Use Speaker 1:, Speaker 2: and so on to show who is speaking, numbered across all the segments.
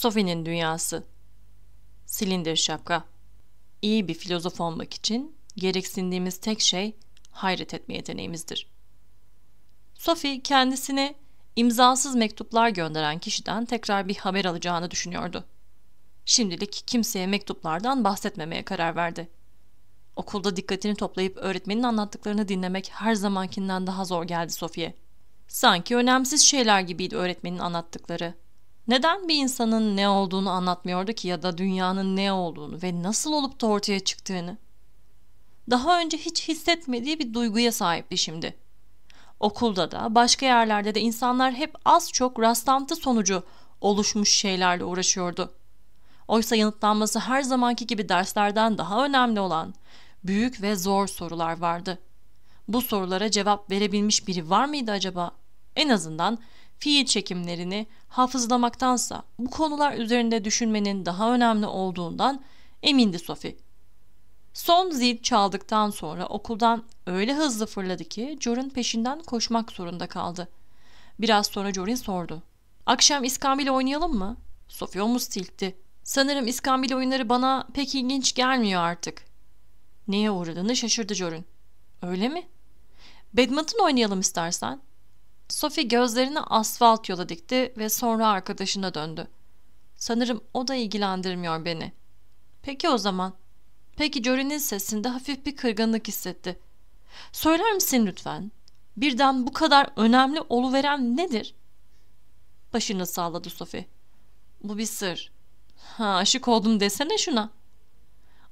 Speaker 1: Sophie'nin dünyası. Silindir şapka. İyi bir filozof olmak için gereksindiğimiz tek şey hayret etme yeteneğimizdir. Sophie kendisine imzasız mektuplar gönderen kişiden tekrar bir haber alacağını düşünüyordu. Şimdilik kimseye mektuplardan bahsetmemeye karar verdi. Okulda dikkatini toplayıp öğretmenin anlattıklarını dinlemek her zamankinden daha zor geldi Sophie'ye. Sanki önemsiz şeyler gibiydi öğretmenin anlattıkları. Neden bir insanın ne olduğunu anlatmıyordu ki ya da dünyanın ne olduğunu ve nasıl olup da ortaya çıktığını? Daha önce hiç hissetmediği bir duyguya sahipti şimdi. Okulda da başka yerlerde de insanlar hep az çok rastlantı sonucu oluşmuş şeylerle uğraşıyordu. Oysa yanıtlanması her zamanki gibi derslerden daha önemli olan büyük ve zor sorular vardı. Bu sorulara cevap verebilmiş biri var mıydı acaba? En azından fiil çekimlerini hafızlamaktansa bu konular üzerinde düşünmenin daha önemli olduğundan emindi Sophie. Son zil çaldıktan sonra okuldan öyle hızlı fırladı ki Jor'un peşinden koşmak zorunda kaldı. Biraz sonra Jor'in sordu. Akşam iskambil oynayalım mı? Sophie omuz silkti. Sanırım iskambil oyunları bana pek ilginç gelmiyor artık. Neye uğradığını şaşırdı Jor'un. Öyle mi? Badminton oynayalım istersen. Sophie gözlerini asfalt yola dikti ve sonra arkadaşına döndü. Sanırım o da ilgilendirmiyor beni. Peki o zaman. Peki Jory'nin sesinde hafif bir kırgınlık hissetti. Söyler misin lütfen? Birden bu kadar önemli oluveren nedir? Başını salladı Sophie. Bu bir sır. Ha aşık oldum desene şuna.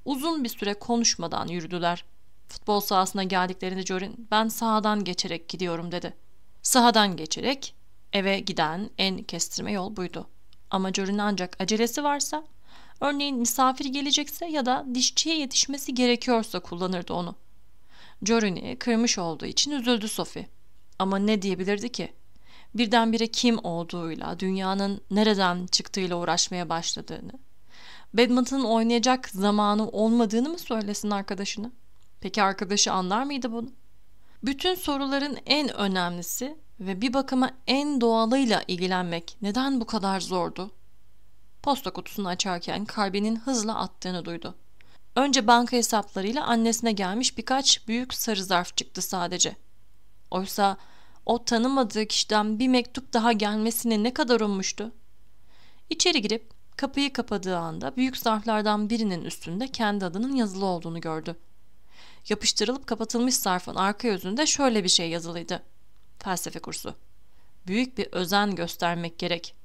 Speaker 1: Uzun bir süre konuşmadan yürüdüler. Futbol sahasına geldiklerinde Jorin ben sahadan geçerek gidiyorum dedi.'' Sahadan geçerek eve giden en kestirme yol buydu. Ama Amatörün ancak acelesi varsa, örneğin misafir gelecekse ya da dişçiye yetişmesi gerekiyorsa kullanırdı onu. Jory'ni kırmış olduğu için üzüldü Sophie. Ama ne diyebilirdi ki? Birdenbire kim olduğuyla, dünyanın nereden çıktığıyla uğraşmaya başladığını, badminton oynayacak zamanı olmadığını mı söylesin arkadaşını? Peki arkadaşı anlar mıydı bunu? Bütün soruların en önemlisi ve bir bakıma en doğalıyla ilgilenmek neden bu kadar zordu? Posta kutusunu açarken kalbinin hızla attığını duydu. Önce banka hesaplarıyla annesine gelmiş birkaç büyük sarı zarf çıktı sadece. Oysa o tanımadığı kişiden bir mektup daha gelmesine ne kadar ummuştu. İçeri girip kapıyı kapadığı anda büyük zarflardan birinin üstünde kendi adının yazılı olduğunu gördü. Yapıştırılıp kapatılmış zarfın arka yüzünde şöyle bir şey yazılıydı. Felsefe kursu. Büyük bir özen göstermek gerek.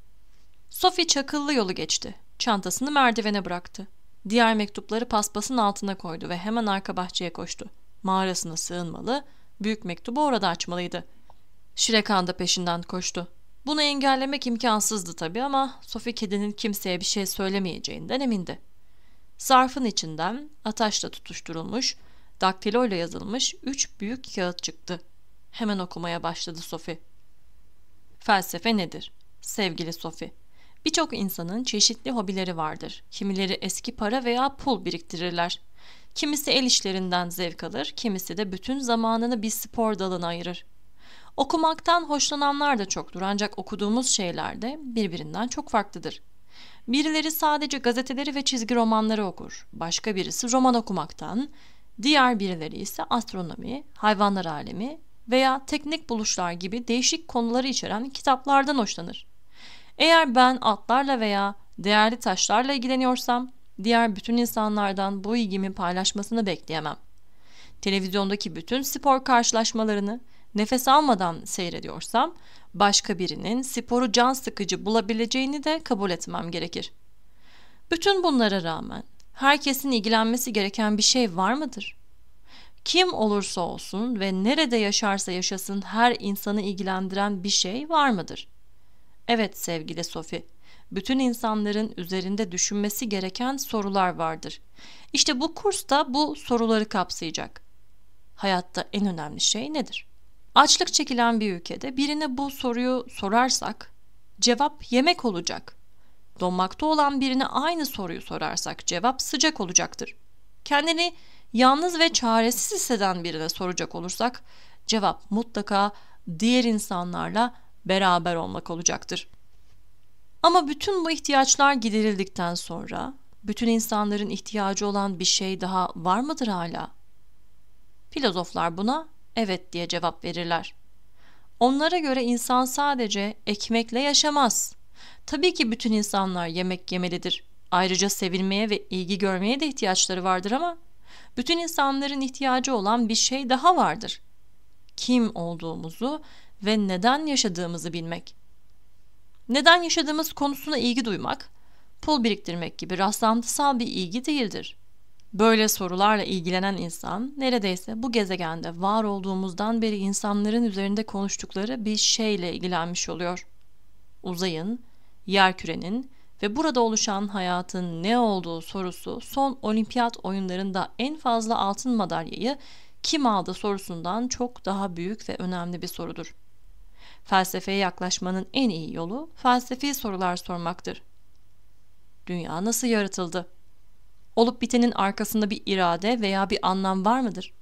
Speaker 1: Sophie çakıllı yolu geçti. Çantasını merdivene bıraktı. Diğer mektupları paspasın altına koydu ve hemen arka bahçeye koştu. Mağarasına sığınmalı, büyük mektubu orada açmalıydı. Şirekan da peşinden koştu. Bunu engellemek imkansızdı tabii ama Sophie kedinin kimseye bir şey söylemeyeceğinden emindi. Zarfın içinden ataşla tutuşturulmuş daktiloyla yazılmış üç büyük kağıt çıktı. Hemen okumaya başladı Sophie. Felsefe nedir? Sevgili Sophie, birçok insanın çeşitli hobileri vardır. Kimileri eski para veya pul biriktirirler. Kimisi el işlerinden zevk alır, kimisi de bütün zamanını bir spor dalına ayırır. Okumaktan hoşlananlar da çoktur ancak okuduğumuz şeyler de birbirinden çok farklıdır. Birileri sadece gazeteleri ve çizgi romanları okur. Başka birisi roman okumaktan, Diğer birileri ise astronomi, hayvanlar alemi veya teknik buluşlar gibi değişik konuları içeren kitaplardan hoşlanır. Eğer ben atlarla veya değerli taşlarla ilgileniyorsam diğer bütün insanlardan bu ilgimi paylaşmasını bekleyemem. Televizyondaki bütün spor karşılaşmalarını nefes almadan seyrediyorsam başka birinin sporu can sıkıcı bulabileceğini de kabul etmem gerekir. Bütün bunlara rağmen herkesin ilgilenmesi gereken bir şey var mıdır? Kim olursa olsun ve nerede yaşarsa yaşasın her insanı ilgilendiren bir şey var mıdır? Evet sevgili Sophie, bütün insanların üzerinde düşünmesi gereken sorular vardır. İşte bu kurs da bu soruları kapsayacak. Hayatta en önemli şey nedir? Açlık çekilen bir ülkede birine bu soruyu sorarsak cevap yemek olacak. Donmakta olan birine aynı soruyu sorarsak cevap sıcak olacaktır. Kendini yalnız ve çaresiz hisseden birine soracak olursak cevap mutlaka diğer insanlarla beraber olmak olacaktır. Ama bütün bu ihtiyaçlar giderildikten sonra bütün insanların ihtiyacı olan bir şey daha var mıdır hala? Filozoflar buna evet diye cevap verirler. Onlara göre insan sadece ekmekle yaşamaz. Tabii ki bütün insanlar yemek yemelidir. Ayrıca sevilmeye ve ilgi görmeye de ihtiyaçları vardır ama bütün insanların ihtiyacı olan bir şey daha vardır. Kim olduğumuzu ve neden yaşadığımızı bilmek. Neden yaşadığımız konusuna ilgi duymak, pul biriktirmek gibi rastlantısal bir ilgi değildir. Böyle sorularla ilgilenen insan neredeyse bu gezegende var olduğumuzdan beri insanların üzerinde konuştukları bir şeyle ilgilenmiş oluyor. Uzayın yerkürenin ve burada oluşan hayatın ne olduğu sorusu son olimpiyat oyunlarında en fazla altın madalyayı kim aldı sorusundan çok daha büyük ve önemli bir sorudur. Felsefeye yaklaşmanın en iyi yolu felsefi sorular sormaktır. Dünya nasıl yaratıldı? Olup bitenin arkasında bir irade veya bir anlam var mıdır?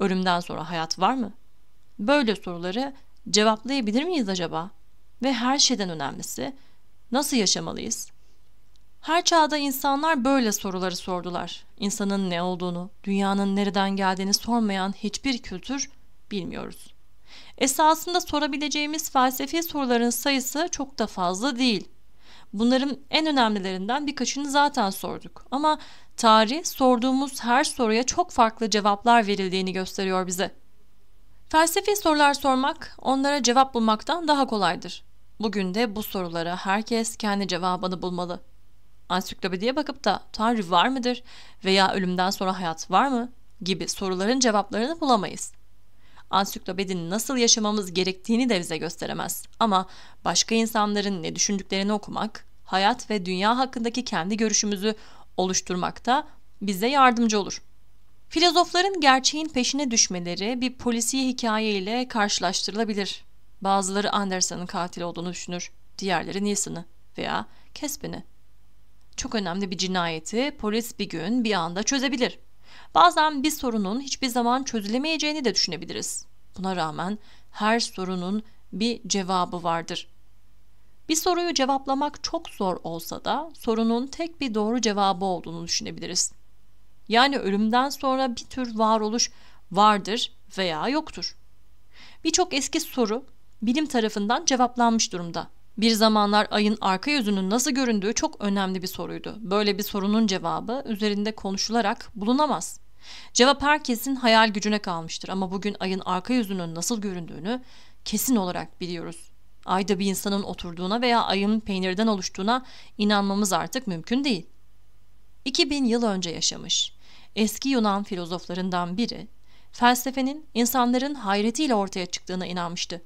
Speaker 1: Ölümden sonra hayat var mı? Böyle soruları cevaplayabilir miyiz acaba? Ve her şeyden önemlisi Nasıl yaşamalıyız? Her çağda insanlar böyle soruları sordular. İnsanın ne olduğunu, dünyanın nereden geldiğini sormayan hiçbir kültür bilmiyoruz. Esasında sorabileceğimiz felsefi soruların sayısı çok da fazla değil. Bunların en önemlilerinden birkaçını zaten sorduk ama tarih sorduğumuz her soruya çok farklı cevaplar verildiğini gösteriyor bize. Felsefi sorular sormak onlara cevap bulmaktan daha kolaydır. Bugün de bu sorulara herkes kendi cevabını bulmalı. Ansiklopediye bakıp da tarih var mıdır veya ölümden sonra hayat var mı gibi soruların cevaplarını bulamayız. Ansiklopedinin nasıl yaşamamız gerektiğini de bize gösteremez ama başka insanların ne düşündüklerini okumak, hayat ve dünya hakkındaki kendi görüşümüzü oluşturmakta bize yardımcı olur. Filozofların gerçeğin peşine düşmeleri bir polisi hikaye karşılaştırılabilir. Bazıları Anderson'ın katil olduğunu düşünür, diğerleri Nielsen'ı veya Kespin'i. Çok önemli bir cinayeti polis bir gün bir anda çözebilir. Bazen bir sorunun hiçbir zaman çözülemeyeceğini de düşünebiliriz. Buna rağmen her sorunun bir cevabı vardır. Bir soruyu cevaplamak çok zor olsa da sorunun tek bir doğru cevabı olduğunu düşünebiliriz. Yani ölümden sonra bir tür varoluş vardır veya yoktur. Birçok eski soru bilim tarafından cevaplanmış durumda. Bir zamanlar ayın arka yüzünün nasıl göründüğü çok önemli bir soruydu. Böyle bir sorunun cevabı üzerinde konuşularak bulunamaz. Cevap herkesin hayal gücüne kalmıştır ama bugün ayın arka yüzünün nasıl göründüğünü kesin olarak biliyoruz. Ayda bir insanın oturduğuna veya ayın peynirden oluştuğuna inanmamız artık mümkün değil. 2000 yıl önce yaşamış eski Yunan filozoflarından biri felsefenin insanların hayretiyle ortaya çıktığına inanmıştı.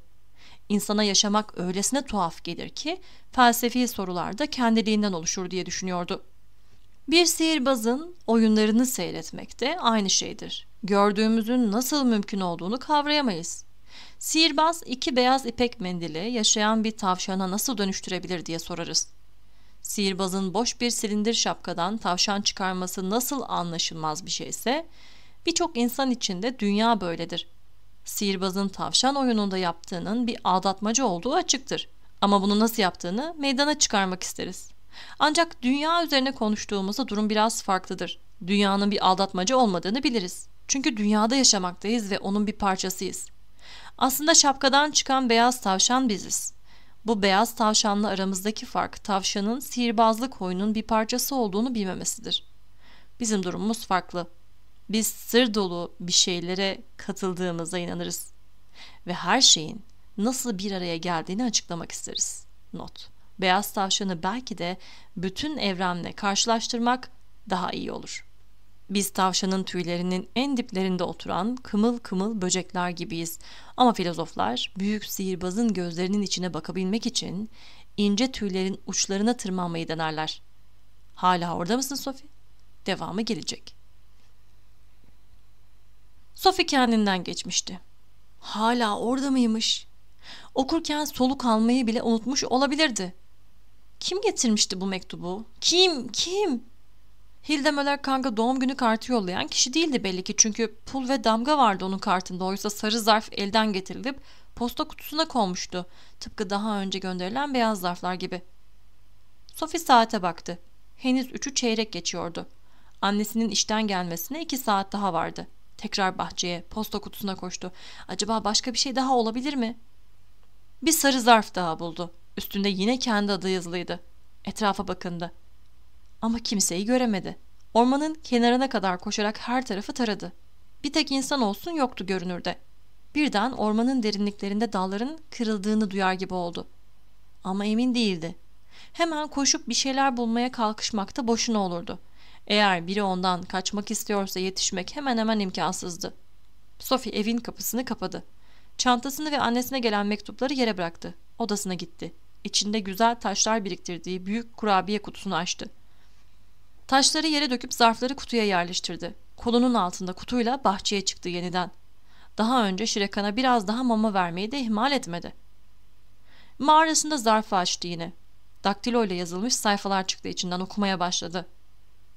Speaker 1: İnsana yaşamak öylesine tuhaf gelir ki felsefi sorular da kendiliğinden oluşur diye düşünüyordu. Bir sihirbazın oyunlarını seyretmek de aynı şeydir. Gördüğümüzün nasıl mümkün olduğunu kavrayamayız. Sihirbaz iki beyaz ipek mendili yaşayan bir tavşana nasıl dönüştürebilir diye sorarız. Sihirbazın boş bir silindir şapkadan tavşan çıkarması nasıl anlaşılmaz bir şeyse, birçok insan için de dünya böyledir sihirbazın tavşan oyununda yaptığının bir aldatmacı olduğu açıktır. Ama bunu nasıl yaptığını meydana çıkarmak isteriz. Ancak dünya üzerine konuştuğumuzda durum biraz farklıdır. Dünyanın bir aldatmacı olmadığını biliriz. Çünkü dünyada yaşamaktayız ve onun bir parçasıyız. Aslında şapkadan çıkan beyaz tavşan biziz. Bu beyaz tavşanla aramızdaki fark tavşanın sihirbazlık oyunun bir parçası olduğunu bilmemesidir. Bizim durumumuz farklı biz sır dolu bir şeylere katıldığımıza inanırız ve her şeyin nasıl bir araya geldiğini açıklamak isteriz. Not: Beyaz tavşanı belki de bütün evrenle karşılaştırmak daha iyi olur. Biz tavşanın tüylerinin en diplerinde oturan kımıl kımıl böcekler gibiyiz. Ama filozoflar büyük sihirbazın gözlerinin içine bakabilmek için ince tüylerin uçlarına tırmanmayı denerler. Hala orada mısın Sofi? Devamı gelecek. Sophie kendinden geçmişti. Hala orada mıymış? Okurken soluk almayı bile unutmuş olabilirdi. Kim getirmişti bu mektubu? Kim? Kim? Hilde Möller Kang'a doğum günü kartı yollayan kişi değildi belli ki çünkü pul ve damga vardı onun kartında oysa sarı zarf elden getirilip posta kutusuna konmuştu. Tıpkı daha önce gönderilen beyaz zarflar gibi. Sophie saate baktı. Henüz üçü çeyrek geçiyordu. Annesinin işten gelmesine iki saat daha vardı. Tekrar bahçeye, posta kutusuna koştu. Acaba başka bir şey daha olabilir mi? Bir sarı zarf daha buldu. Üstünde yine kendi adı yazılıydı. Etrafa bakındı. Ama kimseyi göremedi. Ormanın kenarına kadar koşarak her tarafı taradı. Bir tek insan olsun yoktu görünürde. Birden ormanın derinliklerinde dalların kırıldığını duyar gibi oldu. Ama emin değildi. Hemen koşup bir şeyler bulmaya kalkışmakta boşuna olurdu. Eğer biri ondan kaçmak istiyorsa yetişmek hemen hemen imkansızdı. Sophie evin kapısını kapadı. Çantasını ve annesine gelen mektupları yere bıraktı. Odasına gitti. İçinde güzel taşlar biriktirdiği büyük kurabiye kutusunu açtı. Taşları yere döküp zarfları kutuya yerleştirdi. Kolunun altında kutuyla bahçeye çıktı yeniden. Daha önce Şirekan'a biraz daha mama vermeyi de ihmal etmedi. Mağarasında zarfı açtı yine. Daktilo ile yazılmış sayfalar çıktı içinden okumaya başladı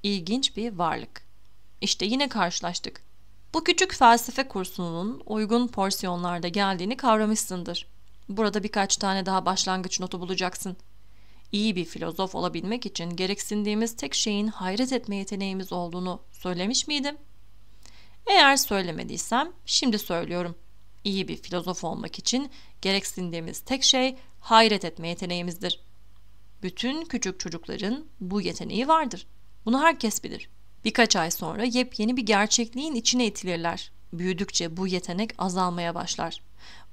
Speaker 1: ilginç bir varlık. İşte yine karşılaştık. Bu küçük felsefe kursunun uygun porsiyonlarda geldiğini kavramışsındır. Burada birkaç tane daha başlangıç notu bulacaksın. İyi bir filozof olabilmek için gereksindiğimiz tek şeyin hayret etme yeteneğimiz olduğunu söylemiş miydim? Eğer söylemediysem şimdi söylüyorum. İyi bir filozof olmak için gereksindiğimiz tek şey hayret etme yeteneğimizdir. Bütün küçük çocukların bu yeteneği vardır.'' Bunu herkes bilir. Birkaç ay sonra yepyeni bir gerçekliğin içine itilirler. Büyüdükçe bu yetenek azalmaya başlar.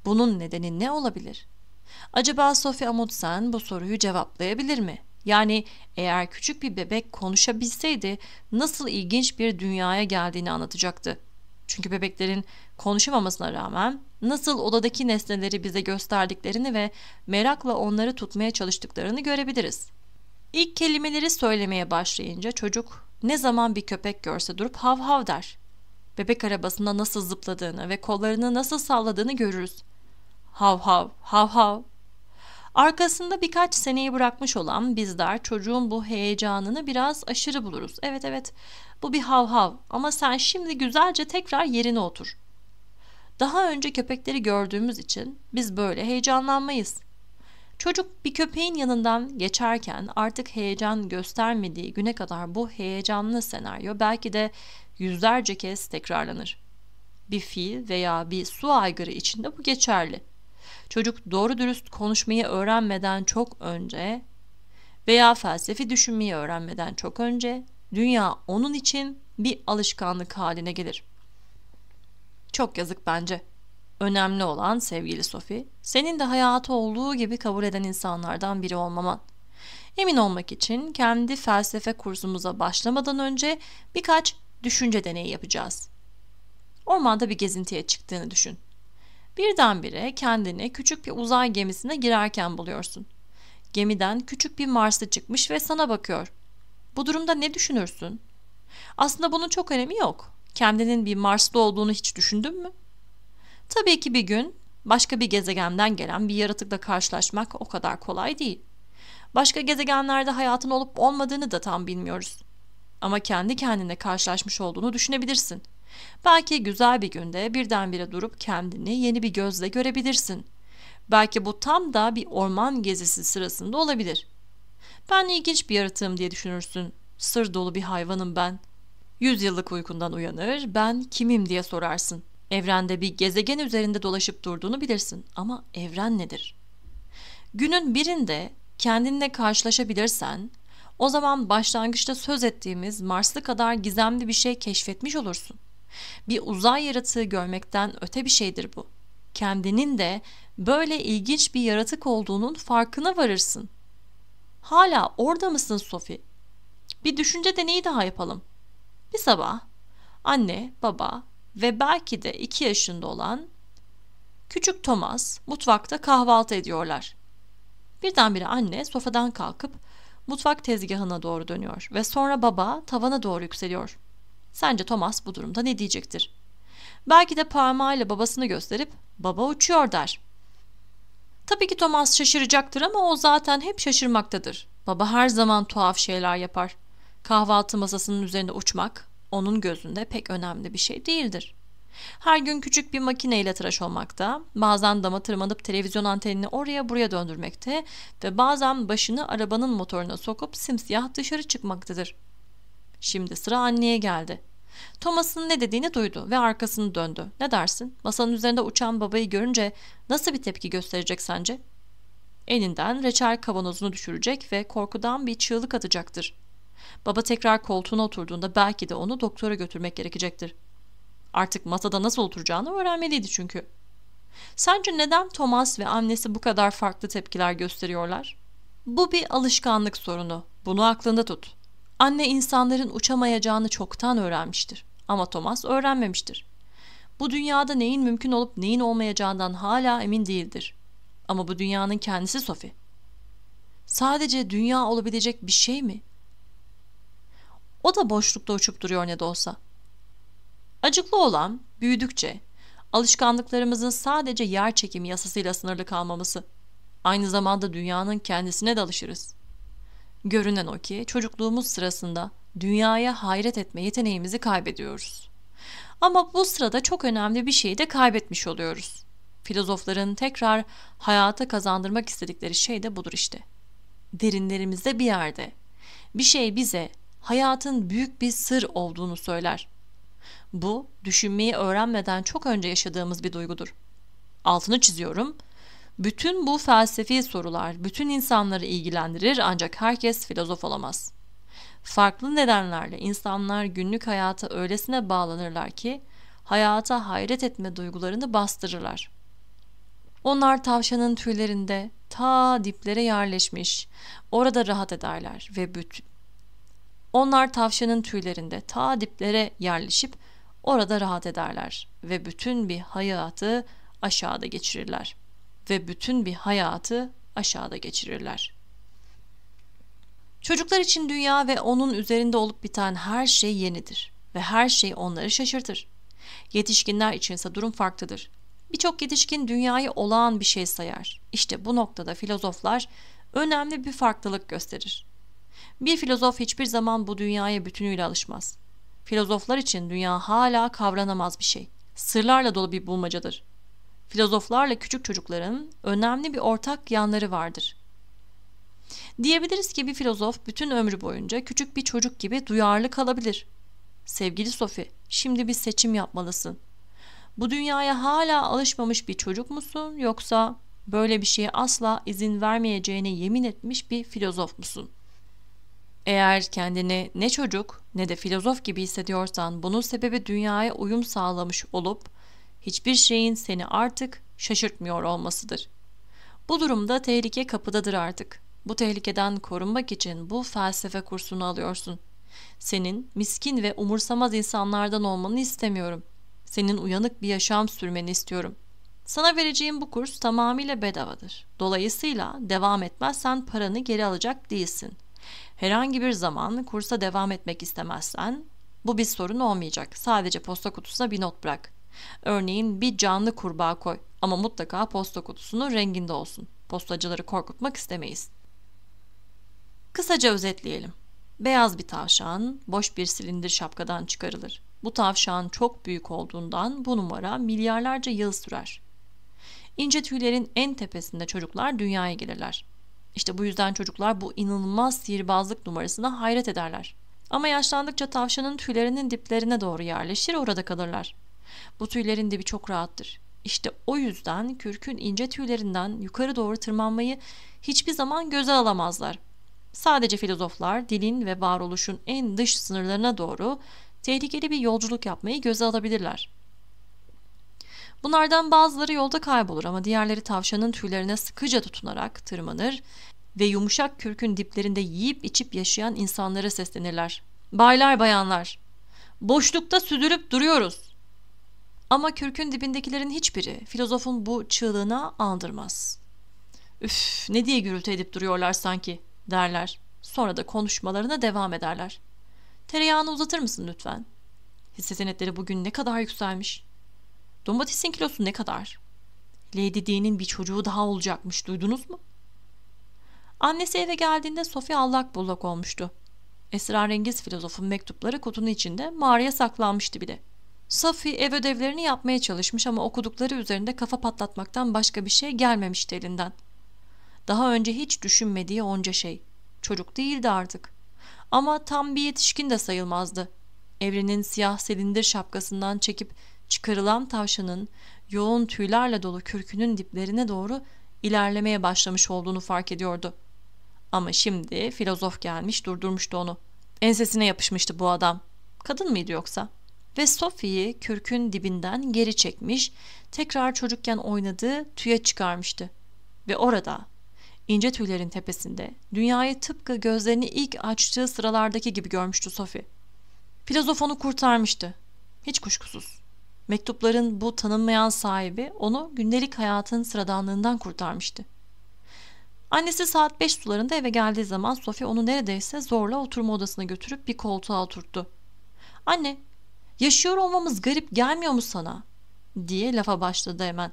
Speaker 1: Bunun nedeni ne olabilir? Acaba Sophie Amundsen bu soruyu cevaplayabilir mi? Yani eğer küçük bir bebek konuşabilseydi nasıl ilginç bir dünyaya geldiğini anlatacaktı. Çünkü bebeklerin konuşamamasına rağmen nasıl odadaki nesneleri bize gösterdiklerini ve merakla onları tutmaya çalıştıklarını görebiliriz. İlk kelimeleri söylemeye başlayınca çocuk ne zaman bir köpek görse durup hav hav der. Bebek arabasında nasıl zıpladığını ve kollarını nasıl salladığını görürüz. Hav hav, hav hav. Arkasında birkaç seneyi bırakmış olan bizler çocuğun bu heyecanını biraz aşırı buluruz. Evet evet bu bir hav hav ama sen şimdi güzelce tekrar yerine otur. Daha önce köpekleri gördüğümüz için biz böyle heyecanlanmayız. Çocuk bir köpeğin yanından geçerken artık heyecan göstermediği güne kadar bu heyecanlı senaryo belki de yüzlerce kez tekrarlanır. Bir fil veya bir su aygırı içinde bu geçerli. Çocuk doğru dürüst konuşmayı öğrenmeden çok önce veya felsefi düşünmeyi öğrenmeden çok önce dünya onun için bir alışkanlık haline gelir. Çok yazık bence.'' Önemli olan sevgili Sofi, senin de hayatı olduğu gibi kabul eden insanlardan biri olmaman. Emin olmak için kendi felsefe kursumuza başlamadan önce birkaç düşünce deneyi yapacağız. Ormanda bir gezintiye çıktığını düşün. Birdenbire kendini küçük bir uzay gemisine girerken buluyorsun. Gemiden küçük bir Marslı çıkmış ve sana bakıyor. Bu durumda ne düşünürsün? Aslında bunun çok önemi yok. Kendinin bir Marslı olduğunu hiç düşündün mü? Tabii ki bir gün başka bir gezegenden gelen bir yaratıkla karşılaşmak o kadar kolay değil. Başka gezegenlerde hayatın olup olmadığını da tam bilmiyoruz. Ama kendi kendine karşılaşmış olduğunu düşünebilirsin. Belki güzel bir günde birdenbire durup kendini yeni bir gözle görebilirsin. Belki bu tam da bir orman gezisi sırasında olabilir. Ben ilginç bir yaratığım diye düşünürsün. Sır dolu bir hayvanım ben. Yüzyıllık uykundan uyanır, ben kimim diye sorarsın. Evrende bir gezegen üzerinde dolaşıp durduğunu bilirsin ama evren nedir? Günün birinde kendinle karşılaşabilirsen o zaman başlangıçta söz ettiğimiz Marslı kadar gizemli bir şey keşfetmiş olursun. Bir uzay yaratığı görmekten öte bir şeydir bu. Kendinin de böyle ilginç bir yaratık olduğunun farkına varırsın. Hala orada mısın Sophie? Bir düşünce deneyi daha yapalım. Bir sabah anne, baba, ve belki de 2 yaşında olan küçük Thomas mutfakta kahvaltı ediyorlar. Birdenbire anne sofadan kalkıp mutfak tezgahına doğru dönüyor ve sonra baba tavana doğru yükseliyor. Sence Thomas bu durumda ne diyecektir? Belki de parmağıyla babasını gösterip baba uçuyor der. Tabii ki Thomas şaşıracaktır ama o zaten hep şaşırmaktadır. Baba her zaman tuhaf şeyler yapar. Kahvaltı masasının üzerinde uçmak, onun gözünde pek önemli bir şey değildir. Her gün küçük bir makineyle tıraş olmakta, bazen dama tırmanıp televizyon antenini oraya buraya döndürmekte ve bazen başını arabanın motoruna sokup simsiyah dışarı çıkmaktadır. Şimdi sıra anneye geldi. Thomas'ın ne dediğini duydu ve arkasını döndü. Ne dersin? Masanın üzerinde uçan babayı görünce nasıl bir tepki gösterecek sence? Elinden reçel kavanozunu düşürecek ve korkudan bir çığlık atacaktır.'' Baba tekrar koltuğuna oturduğunda belki de onu doktora götürmek gerekecektir. Artık masada nasıl oturacağını öğrenmeliydi çünkü. Sence neden Thomas ve annesi bu kadar farklı tepkiler gösteriyorlar? Bu bir alışkanlık sorunu. Bunu aklında tut. Anne insanların uçamayacağını çoktan öğrenmiştir. Ama Thomas öğrenmemiştir. Bu dünyada neyin mümkün olup neyin olmayacağından hala emin değildir. Ama bu dünyanın kendisi Sophie. Sadece dünya olabilecek bir şey mi? O da boşlukta uçup duruyor ne de olsa. Acıklı olan büyüdükçe alışkanlıklarımızın sadece yer çekimi yasasıyla sınırlı kalmaması. Aynı zamanda dünyanın kendisine de alışırız. Görünen o ki çocukluğumuz sırasında dünyaya hayret etme yeteneğimizi kaybediyoruz. Ama bu sırada çok önemli bir şeyi de kaybetmiş oluyoruz. Filozofların tekrar hayata kazandırmak istedikleri şey de budur işte. Derinlerimizde bir yerde bir şey bize hayatın büyük bir sır olduğunu söyler. Bu düşünmeyi öğrenmeden çok önce yaşadığımız bir duygudur. Altını çiziyorum. Bütün bu felsefi sorular bütün insanları ilgilendirir ancak herkes filozof olamaz. Farklı nedenlerle insanlar günlük hayata öylesine bağlanırlar ki hayata hayret etme duygularını bastırırlar. Onlar tavşanın tüylerinde ta diplere yerleşmiş, orada rahat ederler ve bütün onlar tavşanın tüylerinde ta diplere yerleşip orada rahat ederler ve bütün bir hayatı aşağıda geçirirler ve bütün bir hayatı aşağıda geçirirler. Çocuklar için dünya ve onun üzerinde olup biten her şey yenidir ve her şey onları şaşırtır. Yetişkinler içinse durum farklıdır. Birçok yetişkin dünyayı olağan bir şey sayar. İşte bu noktada filozoflar önemli bir farklılık gösterir. Bir filozof hiçbir zaman bu dünyaya bütünüyle alışmaz. Filozoflar için dünya hala kavranamaz bir şey. Sırlarla dolu bir bulmacadır. Filozoflarla küçük çocukların önemli bir ortak yanları vardır. Diyebiliriz ki bir filozof bütün ömrü boyunca küçük bir çocuk gibi duyarlı kalabilir. Sevgili Sofi, şimdi bir seçim yapmalısın. Bu dünyaya hala alışmamış bir çocuk musun yoksa böyle bir şeye asla izin vermeyeceğine yemin etmiş bir filozof musun? Eğer kendini ne çocuk ne de filozof gibi hissediyorsan bunun sebebi dünyaya uyum sağlamış olup hiçbir şeyin seni artık şaşırtmıyor olmasıdır. Bu durumda tehlike kapıdadır artık. Bu tehlikeden korunmak için bu felsefe kursunu alıyorsun. Senin miskin ve umursamaz insanlardan olmanı istemiyorum. Senin uyanık bir yaşam sürmeni istiyorum. Sana vereceğim bu kurs tamamıyla bedavadır. Dolayısıyla devam etmezsen paranı geri alacak değilsin.'' Herhangi bir zaman kursa devam etmek istemezsen bu bir sorun olmayacak. Sadece posta kutusuna bir not bırak. Örneğin bir canlı kurbağa koy ama mutlaka posta kutusunun renginde olsun. Postacıları korkutmak istemeyiz. Kısaca özetleyelim. Beyaz bir tavşan boş bir silindir şapkadan çıkarılır. Bu tavşan çok büyük olduğundan bu numara milyarlarca yıl sürer. İnce tüylerin en tepesinde çocuklar dünyaya gelirler. İşte bu yüzden çocuklar bu inanılmaz sihirbazlık numarasına hayret ederler. Ama yaşlandıkça tavşanın tüylerinin diplerine doğru yerleşir orada kalırlar. Bu tüylerin dibi çok rahattır. İşte o yüzden kürkün ince tüylerinden yukarı doğru tırmanmayı hiçbir zaman göze alamazlar. Sadece filozoflar dilin ve varoluşun en dış sınırlarına doğru tehlikeli bir yolculuk yapmayı göze alabilirler.'' Bunlardan bazıları yolda kaybolur ama diğerleri tavşanın tüylerine sıkıca tutunarak tırmanır ve yumuşak kürkün diplerinde yiyip içip yaşayan insanlara seslenirler. Baylar bayanlar, boşlukta süzülüp duruyoruz. Ama kürkün dibindekilerin hiçbiri filozofun bu çığlığına andırmaz. Üf ne diye gürültü edip duruyorlar sanki derler. Sonra da konuşmalarına devam ederler. Tereyağını uzatır mısın lütfen? Hisse senetleri bugün ne kadar yükselmiş. Domatesin kilosu ne kadar? Lady D'nin bir çocuğu daha olacakmış duydunuz mu? Annesi eve geldiğinde Sophie allak bullak olmuştu. Esrarengiz filozofun mektupları kutunun içinde mağaraya saklanmıştı bile. Sophie ev ödevlerini yapmaya çalışmış ama okudukları üzerinde kafa patlatmaktan başka bir şey gelmemişti elinden. Daha önce hiç düşünmediği onca şey. Çocuk değildi artık. Ama tam bir yetişkin de sayılmazdı. Evrenin siyah silindir şapkasından çekip çıkarılan tavşanın yoğun tüylerle dolu kürkünün diplerine doğru ilerlemeye başlamış olduğunu fark ediyordu. Ama şimdi filozof gelmiş durdurmuştu onu. Ensesine yapışmıştı bu adam. Kadın mıydı yoksa? Ve Sophie'yi kürkün dibinden geri çekmiş, tekrar çocukken oynadığı tüye çıkarmıştı. Ve orada, ince tüylerin tepesinde, dünyayı tıpkı gözlerini ilk açtığı sıralardaki gibi görmüştü Sophie. Filozof onu kurtarmıştı. Hiç kuşkusuz. Mektupların bu tanınmayan sahibi onu gündelik hayatın sıradanlığından kurtarmıştı. Annesi saat 5 sularında eve geldiği zaman Sophie onu neredeyse zorla oturma odasına götürüp bir koltuğa oturttu. Anne, yaşıyor olmamız garip gelmiyor mu sana? diye lafa başladı hemen.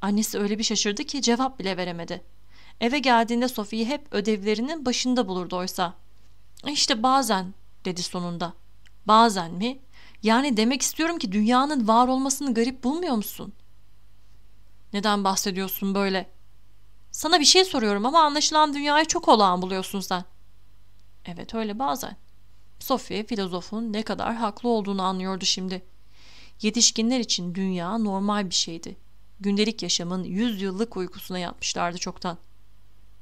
Speaker 1: Annesi öyle bir şaşırdı ki cevap bile veremedi. Eve geldiğinde Sophie'yi hep ödevlerinin başında bulurdu oysa. İşte bazen dedi sonunda. Bazen mi? Yani demek istiyorum ki dünyanın var olmasını garip bulmuyor musun? Neden bahsediyorsun böyle? Sana bir şey soruyorum ama anlaşılan dünyayı çok olağan buluyorsun sen. Evet öyle bazen. Sofya filozofun ne kadar haklı olduğunu anlıyordu şimdi. Yetişkinler için dünya normal bir şeydi. Gündelik yaşamın yüz yıllık uykusuna yatmışlardı çoktan.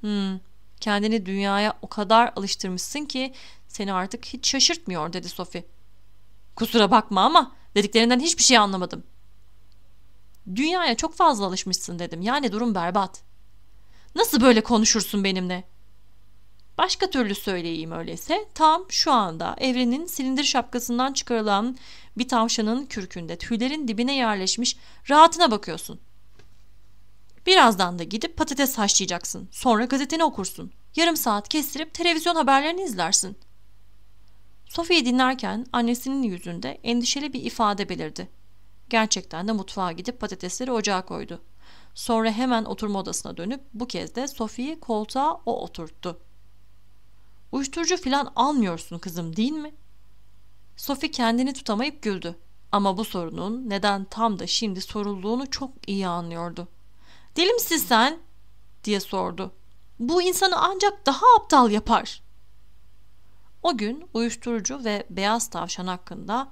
Speaker 1: Hmm, kendini dünyaya o kadar alıştırmışsın ki seni artık hiç şaşırtmıyor dedi Sophie. Kusura bakma ama dediklerinden hiçbir şey anlamadım. Dünyaya çok fazla alışmışsın dedim. Yani durum berbat. Nasıl böyle konuşursun benimle? Başka türlü söyleyeyim öyleyse. Tam şu anda evrenin silindir şapkasından çıkarılan bir tavşanın kürkünde tüylerin dibine yerleşmiş rahatına bakıyorsun. Birazdan da gidip patates haşlayacaksın. Sonra gazeteni okursun. Yarım saat kestirip televizyon haberlerini izlersin. Sophie'yi dinlerken annesinin yüzünde endişeli bir ifade belirdi. Gerçekten de mutfağa gidip patatesleri ocağa koydu. Sonra hemen oturma odasına dönüp bu kez de Sophie'yi koltuğa o oturttu. Uyuşturucu filan almıyorsun kızım değil mi? Sophie kendini tutamayıp güldü. Ama bu sorunun neden tam da şimdi sorulduğunu çok iyi anlıyordu. Deli misin sen? diye sordu. Bu insanı ancak daha aptal yapar. O gün uyuşturucu ve beyaz tavşan hakkında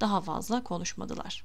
Speaker 1: daha fazla konuşmadılar.